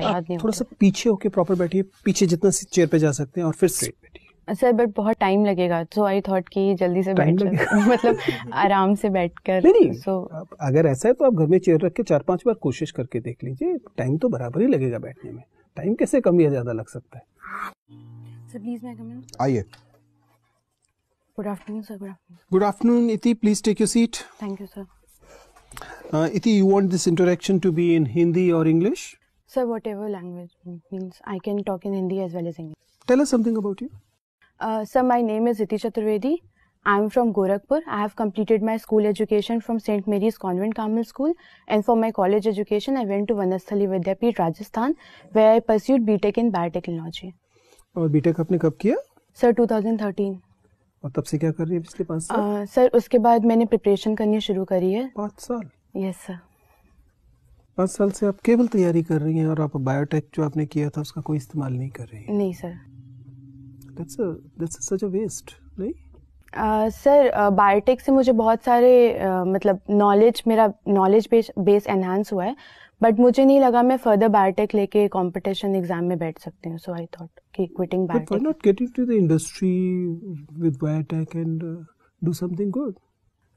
थोड़ा सा पीछे होके प्रॉपर बैठिए पीछे जितना चेयर पे जा सकते हैं और फिर स्ट्रेट बैठिए सर uh, बट बहुत टाइम लगेगा सो आई थॉट कि जल्दी से बैठ मतलब आराम से बैठ कर नहीं नहीं so, अगर ऐसा है तो आप घर में चेयर रख के चार पांच बार कोशिश करके देख लीजिए टाइम तो बराबर ही लगेगा बैठने में टाइम कैसे कम या ज्यादा लग सकता है आइए good afternoon sir good afternoon Iti please take your seat thank you sir Iti you want this interaction to be in Hindi और English Sir, whatever language means, I can talk in Hindi as well as English. Tell us something about you. Uh, sir, my name is Iti Chaturvedi. I'm from Gorakhpur. I have completed my school education from St. Mary's Convent Carmel School. And for my college education, I went to Vanasthali Vidyapeeth, Rajasthan, where I pursued BTEC in biotechnology. और BTech आपने कब किया sir 2013 और तब से क्या कर रही है पिछले पाँच साल uh, सर उसके बाद मैंने प्रिपरेशन करनी शुरू करी है पाँच साल यस yes, सर पाँच साल से आप केवल तैयारी कर रही हैं और आप बायोटेक जो आपने किया था उसका कोई इस्तेमाल नहीं कर रही नहीं sir that's that's such a waste नहीं सर uh, बायोटेक uh, से मुझे बहुत सारे uh, मतलब नॉलेज मेरा नॉलेज बेस बेस एनहांस हुआ है बट मुझे नहीं लगा मैं फर्दर बायोटेक लेके कंपटीशन एग्जाम में बैठ सकती हूँ सो आई थॉट कि quitting biotech but not getting to the industry with biotech and do something good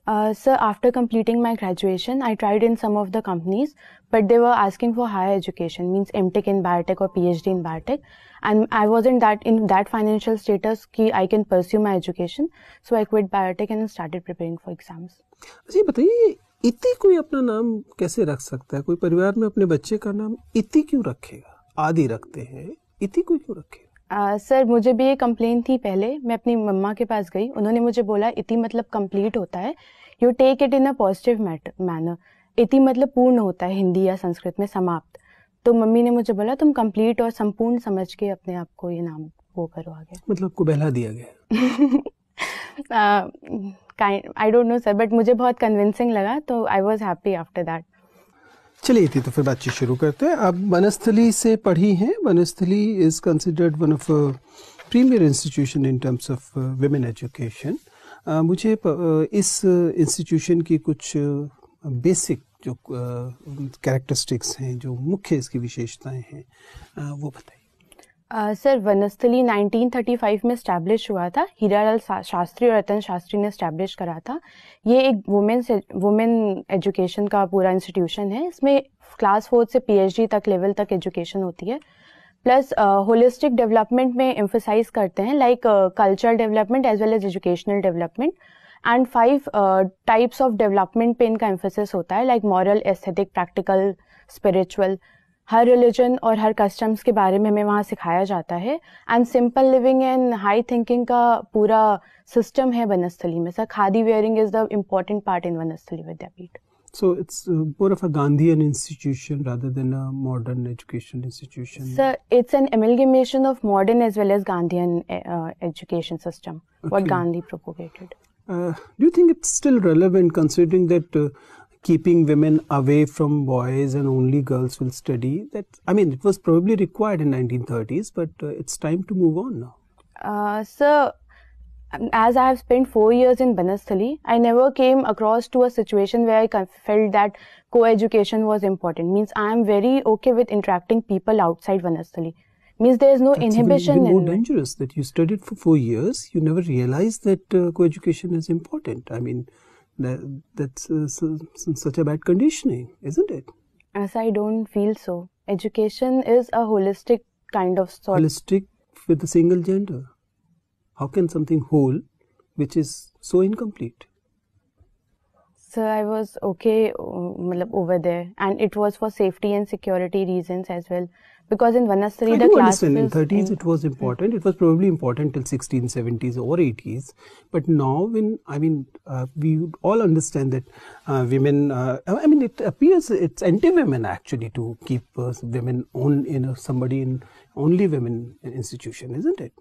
sir after completing my graduation I tried in some of the companies but they were asking for higher education means M tech in biotech और P H D in biotech and I was in that in that financial status की I can pursue my education so I quit biotech and start preparing for exams जी बताइए इति कोई अपना नाम कैसे रख सकता है कोई परिवार में अपने बच्चे का नाम इति क्यों रखेगा आदि रखते हैं इति कोई क्यों रखेगा सर uh, मुझे भी ये कंप्लेन थी पहले मैं अपनी मम्मा के पास गई उन्होंने मुझे बोला इति मतलब कंप्लीट होता है you take it in a positive manner Iti मतलब पूर्ण होता है हिंदी या संस्कृत में समाप्त तो मम्मी ने मुझे बोला तुम कंप्लीट और संपूर्ण समझ के अपने आप को ये नाम वो करो आगे मतलब को बहला दिया गया I don't know sir but मुझे बहुत कन्विंसिंग लगा तो I was happy after that चलिए थी तो फिर बातचीत शुरू करते हैं आप वनस्थली से पढ़ी हैं Vanasthali is considered one of premier institution in terms of women education मुझे uh, इस इंस्टीट्यूशन uh, की कुछ बेसिक uh, जो कैरेक्टरिस्टिक्स हैं जो मुख्य इसकी विशेषताएं हैं वो बताइए सर वनस्थली 1935 में स्टैब्लिश हुआ था हीरालाल शास्त्री और रतन शास्त्री ने स्टैब्लिश करा था ये एक वुमेन वुमेन एजुकेशन का पूरा इंस्टीट्यूशन है इसमें क्लास फोर्थ से पीएचडी तक लेवल तक एजुकेशन होती है प्लस होलिस्टिक डेवलपमेंट में एम्फोसाइज करते हैं like cultural development as well as educational development and five types of development पे इनका एम्फोसिस होता है like moral aesthetic practical spiritual हर रिलीजन और हर कस्टम्स के बारे में हमें वहाँ सिखाया जाता है and simple living and high thinking का पूरा सिस्टम है वनस्थली में sir khadi wearing is the important part in Vanasthali Vidyapith So it's more of a Gandhian institution rather than a modern education institution. Sir, it's an amalgamation of modern as well as Gandhian uh, education system. Okay. What Gandhi propagated. Uh, do you think it's still relevant, considering that uh, keeping women away from boys and only girls will study that i mean it was probably required in 1930s but uh, it's time to move on now uh, um, as i have spent 4 years in banasthali i never came across to a situation where i felt that co-education was important means i am very okay with interacting people outside banasthali means there is no That's inhibition even, even more in dangerous that you studied for 4 years you never realized that uh, co-education is important i mean that, that's uh, so, such a bad conditioning, isn't it? As I don't feel so. Education is a holistic kind of story. Holistic with a single gender. How can something whole, which is so incomplete? So I was okay uh, over there, and it was for safety and security reasons as well because in Vanasri the class in 30s it was important it was probably important till 16 70s or 80s but now when I mean uh, we all understand that uh, women uh, I mean it appears it's anti-women actually to keep uh, women on you know somebody in only women institution isn't it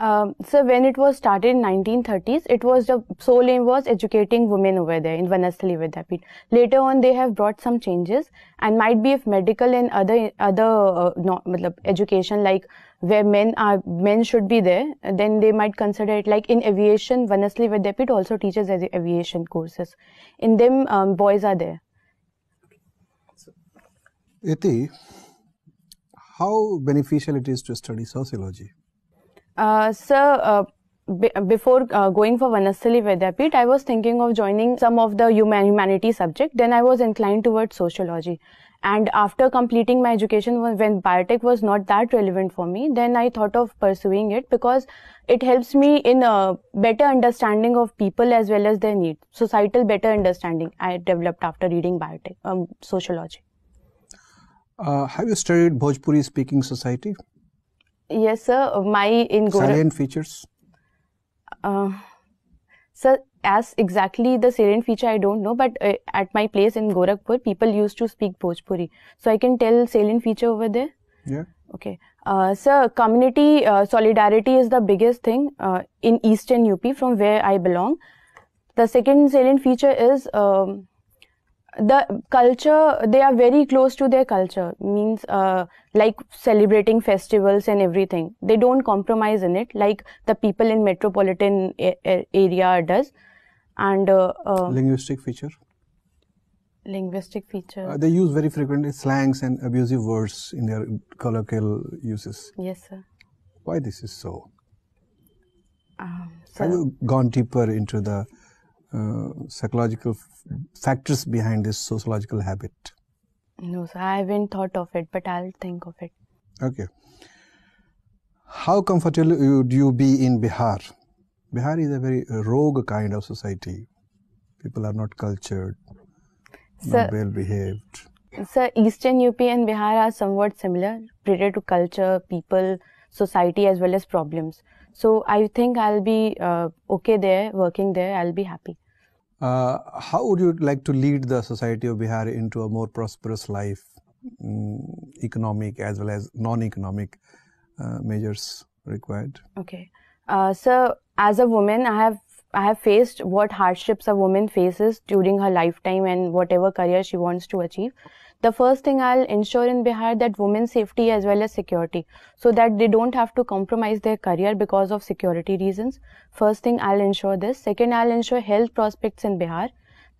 um, so when it was started in 1930s, it was the sole aim was educating women over there in Vanasthali Vidyapit. Later on, they have brought some changes and might be if medical and other other uh, not, education like where men are men should be there, then they might consider it like in aviation. Vanasthali Vidyapit also teaches aviation courses. In them, um, boys are there. Iti, how beneficial it is to study sociology? Uh, sir, uh, before uh, going for Vanasthali Vedapit, I was thinking of joining some of the human- humanity subject. Then I was inclined towards sociology. And after completing my education, when biotech was not that relevant for me, then I thought of pursuing it because it helps me in a better understanding of people as well as their needs. Societal better understanding I developed after reading biotech, um, sociology. Uh, have you studied Bhojpuri speaking society? Yes, sir. My in Gorakhpur. Salient features? Uh, sir, as exactly the salient feature, I don't know, but uh, at my place in Gorakhpur, people used to speak Bhojpuri. So I can tell salient feature over there? Yeah. Okay. Uh, sir, community uh, solidarity is the biggest thing uh, in eastern UP from where I belong. The second salient feature is um, the culture they are very close to their culture means uh, like celebrating festivals and everything they don't compromise in it like the people in metropolitan a- area does and uh, uh, linguistic feature linguistic feature uh, they use very frequently slangs and abusive words in their colloquial uses yes sir why this is so um, have you gone deeper into the uh, psychological factors behind this sociological habit? No, sir, I haven't thought of it, but I'll think of it. Okay. How comfortable would you be in Bihar? Bihar is a very rogue kind of society. People are not cultured, sir, not well behaved. Sir, Eastern UP and Bihar are somewhat similar, related to culture, people, society, as well as problems. So I think I'll be uh, okay there, working there. I'll be happy. Uh, how would you like to lead the society of Bihar into a more prosperous life, um, economic as well as non-economic uh, measures required? Okay, so as a woman, I have I have faced what hardships a woman faces during her lifetime and whatever career she wants to achieve the first thing I'll ensure in Bihar that women's safety as well as security so that they don't have to compromise their career because of security reasons. First thing I'll ensure this. Second, I'll ensure health prospects in Bihar.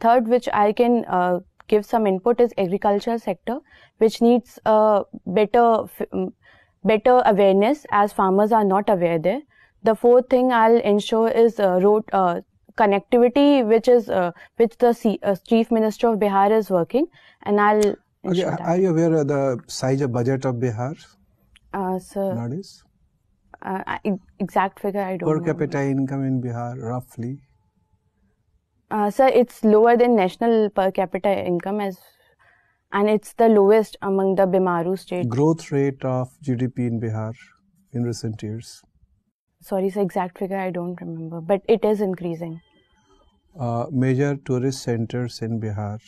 Third, which I can uh, give some input is agricultural sector, which needs uh, better, mm, better awareness as farmers are not aware there. The fourth thing I'll ensure is uh, road, connectivity which is uh, the chief minister of bihar is working and i'll Okay, are you aware of the size of budget of Bihar? Uh, sir, nowadays? Uh, exact figure I don't per know. Per capita income in Bihar, roughly? Uh, sir, it's lower than national per capita income as and it's the lowest among the Bimaru states. Growth rate of GDP in Bihar in recent years? Sorry, sir, exact figure I don't remember, but it is increasing. Uh, major tourist centers in Bihar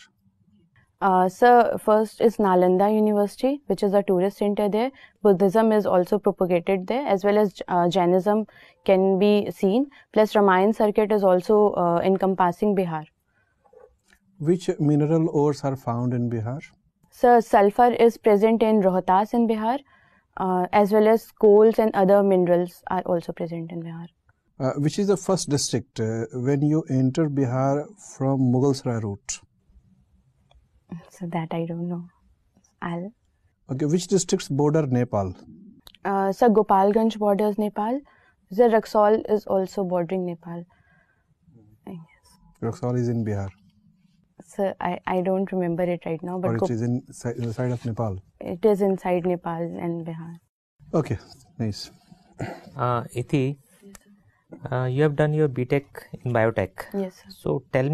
uh, so first is Nalanda University, which is a tourist center there. Buddhism is also propagated there, as well as uh, Jainism can be seen. Plus, Ramayan circuit is also uh, encompassing Bihar. Which mineral ores are found in Bihar? So sulfur is present in Rohtas in Bihar, uh, as well as coals and other minerals are also present in Bihar. Uh, which is the first district when you enter Bihar from Mughalsarai route? So that I don't know. I'll. Okay, which districts border Nepal? Uh, so Gopalganj borders Nepal. The Raxaul is also bordering Nepal. Yes. Raxaul is in Bihar. So I, I don't remember it right now. But or it Gop- is in, side of Nepal. It is inside Nepal and Bihar. Okay, nice. Uh, Iti, uh, you have done your BTEC in biotech. Yes. Sir. So tell me.